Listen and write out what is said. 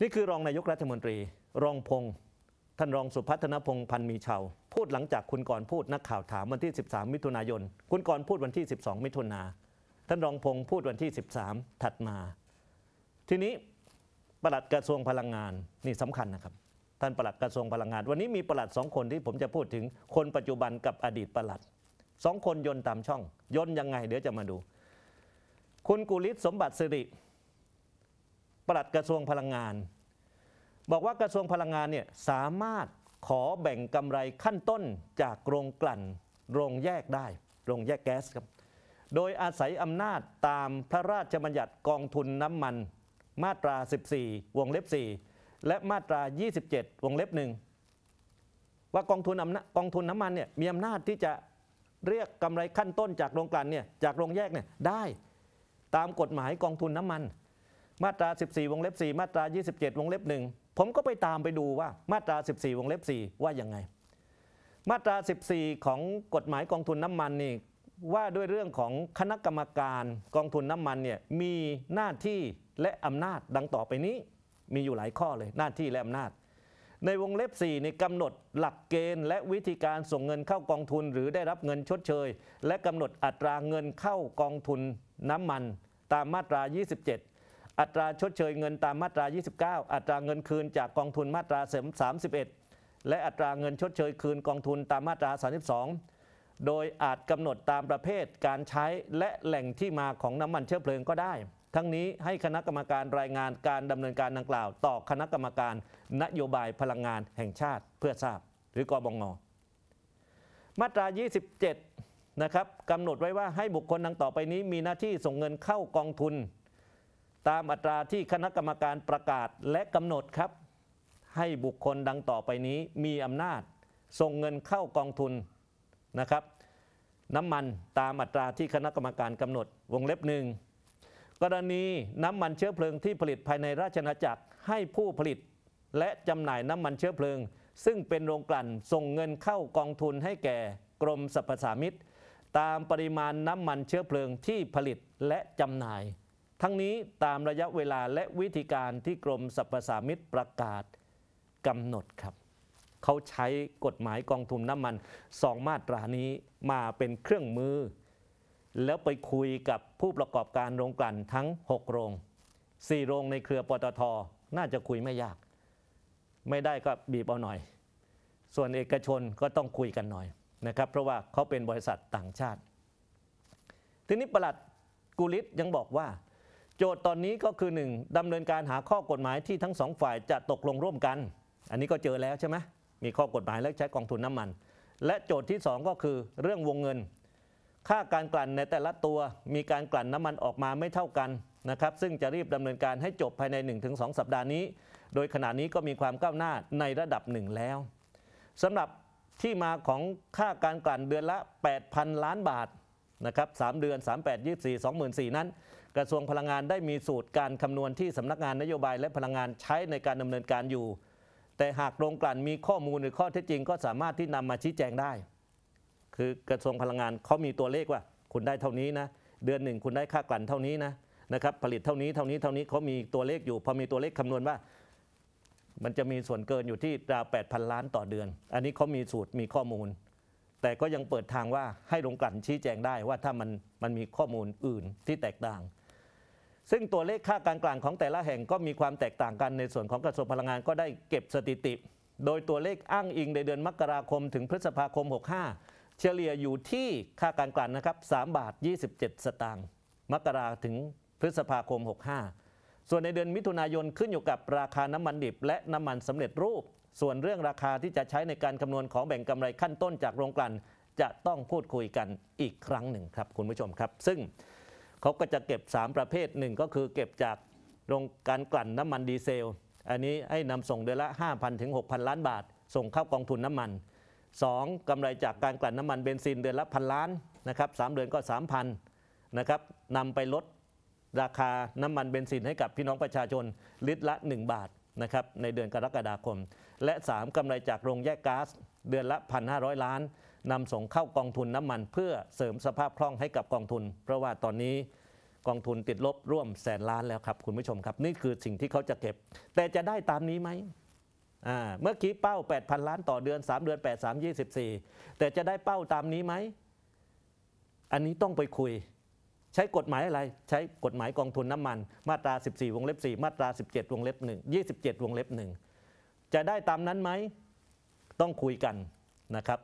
นี่คือรองนายกรัฐมนตรีรองพงศ์ท่านรองสุพัฒนพงศ์พันมีเชาพูดหลังจากคุณก่อนพูดนักข่าวถามวันที่ 13 มิถุนายนคุณก่อนพูดวันที่ 12 มิถุนาท่านรองพงศ์พูดวันที่ 13 ถัดมา ทีนี้ประหลัดกระทรวงพลังงานนี่สำคัญนะครับ ท่านประหลัดกระทรวงพลังงาน วันนี้มีประหลัดสองคนที่ผมจะพูดถึงคนปัจจุบันกับอดีตประหลัดสองคนยนต์ตามช่อง ยนต์ยังไง เดี๋ยวจะมาดู คุณกุลิศสมบัติสิริปลัดกระทรวงพลังงาน บอกว่ากระทรวงพลังงานเนี่ยสามารถขอแบ่งกำไรขั้นต้นจากโรงกลั่น โรงแยกได้ โรงแยกแก๊สครับโดยอาศัยอำนาจตามพระราชบัญญัติกองทุนน้ำมัน มาตรา 14 วงเล็บ 4 และมาตรา 27 วงเล็บหนึ่งว่ากองทุนอำนาจกองทุนน้ำมันเนี่ยมีอำนาจที่จะเรียกกำไรขั้นต้นจากโรงกลั่นเนี่ยจากโรงแยกเนี่ยได้ตามกฎหมายกองทุนน้ำมันมาตรา14 วงเล็บ 4 มาตรา 27 วงเล็บ1ผมก็ไปตามไปดูว่า มาตรา 14 วงเล็บ 4 ว่ายังไง มาตรา 14 ของกฎหมายกองทุนน้ำมันนี่ว่าด้วยเรื่องของคณะกรรมการกองทุนน้ำมันเนี่ยมีหน้าที่และอำนาจดังต่อไปนี้ มีอยู่หลายข้อเลยหน้าที่และอำนาจ ในวงเล็บ4ในกำหนดหลักเกณฑ์ และวิธีการส่งเงินเข้ากองทุน หรือได้รับเงินชดเชย และกำหนดอัตราเงินเข้ากองทุนน้ำมันตามมาตรา 27อัตราชดเชยเงินตามมาตรา29 อัตราเงินคืนจากกองทุนมาตราสมิเ31 และอัตราเงินชดเชยคืนกองทุนตามมาตรา32โดยอาจกำหนดตามประเภทการใช้และแหล่งที่มาของน้ำมันเชื้อเพลิงก็ได้ ทั้งนี้ให้คณะกรรมการรายงานการดำเนินการดังกล่าว ต่อคณะกรรมการนโยบายพลังงานแห่งชาติเพื่อทราบหรือกอบงมาตรา 27นะครับกำหนดไว้ว่าให้บุคคลดังต่อไปนี้ มีหน้าที่ส่งเงินเข้ากองทุนตามอัตราที่คณะกรรมการประกาศและกำหนดครับ ให้บุคคลดังต่อไปนี้มีอำนาจส่งเงินเข้ากองทุนนะครับ น้ำมันตามอัตราที่คณะกรรมการกำหนดวงเล็บหนึ่งกรณีน้ำมันเชื้อเพลิงที่ผลิตภายในราชนาจักรให้ผู้ผลิตและจำหน่ายน้ำมันเชื้อเพลิง ซึ่งเป็นโรงกลั่นส่งเงินเข้ากองทุนให้แก่กรมสรรพสามิตตามปริมาณน้ำมันเชื้อเพลิงที่ผลิตและจำหน่ายทั้งนี้ตามระยะเวลาและวิธีการที่กรมสรรพสามิตประกาศกำหนดครับเขาใช้กฎหมายกองทุนน้ำมันสองมาตรานี้มาเป็นเครื่องมือ แล้วไปคุยกับผู้ประกอบการโรงกลั่นทั้ง 6โรง 4 โรงในเครือปตทน่าจะคุยไม่ยาก ไม่ได้ก็บีบเอาหน่อย ส่วนเอกชนก็ต้องคุยกันหน่อยนะครับ เพราะว่าเขาเป็นบริษัทต่างชาติ ทีนี้ประหลัดกุลิศยังบอกว่าโจทย์ตอนนี้ก็คือ 1 ดำเนินการหาข้อกฎหมายที่ทั้งสองฝ่ายจะตกลงร่วมกัน อันนี้ก็เจอแล้วใช่ไหมมีข้อกฎหมายและใช้กองทุนน้ามัน และโจทย์ที่2ก็คือเรื่องวงเงินค่าการกลั่นในแต่ละตัวมีการกลั่นน้ามันออกมาไม่เท่ากันนะครับซึ่งจะรีบดำเนินการให้จบภายใน 1-2สสัปดาห์นี้ โดยขณะนี้ก็มีความก้าวหน้าในระดับหนึ่งแล้วสำหรับที่มาของค่าการกลั่นเดือนละ 8,000 ล้านบาทนะครับ3เดือน 38 24 2 4นั้นกระทรวงพลังงานได้มีสูตรการคำนวณที่สำนักงานนโยบายและพลังงานใช้ในการดำเนินการอยู่ แต่หากโรงกลั่นมีข้อมูลหรือข้อเท็จจริง ก็สามารถที่นำมาชี้แจงได้ คือกระทรวงพลังงานเขามีตัวเลขว่า คุณได้เท่านี้นะเดือนหนึ่งคุณได้ค่ากลั่นเท่านี้นะนะครับผลิตเท่านี้เท่านี้เท่านี้เขามีตัวเลขอยู่ พอมีตัวเลขคำนวณว่ามันจะมีส่วนเกินอยู่ที่ราว8,000ล้านต่อเดือน อันนี้เขามีสูตรมีข้อมูล แต่ก็ยังเปิดทางว่าให้โรงกลั่นชี้แจงได้ว่าถ้ามันมันมีข้อมูลอื่นที่แตกต่างซึ่งตัวเลขค่าการกลางของแต่ละแห่งก็มีความแตกต่างกันในส่วนของกระทรวงพลังงานก็ได้เก็บสถิติ โดยตัวเลขอ้างอิงในเดือนมกราคม ถึงพฤษภาคม 65 เฉลี่ยอยู่ที่ค่าการกลางนะครับ3บาท27 สตางค์มกราถึงพฤษภาคม 65 ส่วนในเดือนมิถุนายน ขึ้นอยู่กับราคาน้ำมันดิบ และน้ำมันสำเร็จรูป ส่วนเรื่องราคาที่จะใช้ในการคำนวณของแบ่งกำไรขั้นต้นจากโรงกลั่นจะต้องพูดคุยกันอีกครั้งหนึ่งครับ คุณผู้ชมครับ ซึ่งเขาก็จะเก็บ 3 ประเภทหนึ่งก็คือ เก็บจากโรงการกลั่นน้ำมันดีเซล อันนี้ให้นำส่งเดือนละ 5,000ถึง6,000 ล้านบาท ส่งเข้ากองทุนน้ำมัน 2. กำไรจากการกลั่นน้ำมันเบนซินเดือนละพันล้านนะครับสเดือนก็ 3,000นะครับนำไปลดราคาน้ำมันเบนซินให้กับพี่น้องประชาชนลิตรละ 1 บาทนะครับในเดือนกรกฎาคม และ 3 กำไรจากโรงแยกก๊าซเดือนละ1,500 ล้านนำส่งเข้ากองทุนน้ำมันเพื่อเสริมสภาพคล่องให้กับกองทุนเพราะว่าตอนนี้กองทุนติดลบร่วมแสนล้านแล้วครับคุณผู้ชมครับ นี่คือสิ่งที่เขาจะเก็บ แต่จะได้ตามนี้ไหมเมื่อกี้เป้า 8,000 ล้านต่อเดือน 3 เดือน 8 3 24 แต่จะได้เป้าตามนี้ไหมอันนี้ต้องไปคุยใช้กฎหมายอะไร ใช้กฎหมายกองทุนน้ำมัน มาตรา 14 วงเล็บ 4 มาตรา 17 วงเล็บ 1 27 วงเล็บ 1 จะได้ตามนั้นไหมต้องคุยกันนะครับ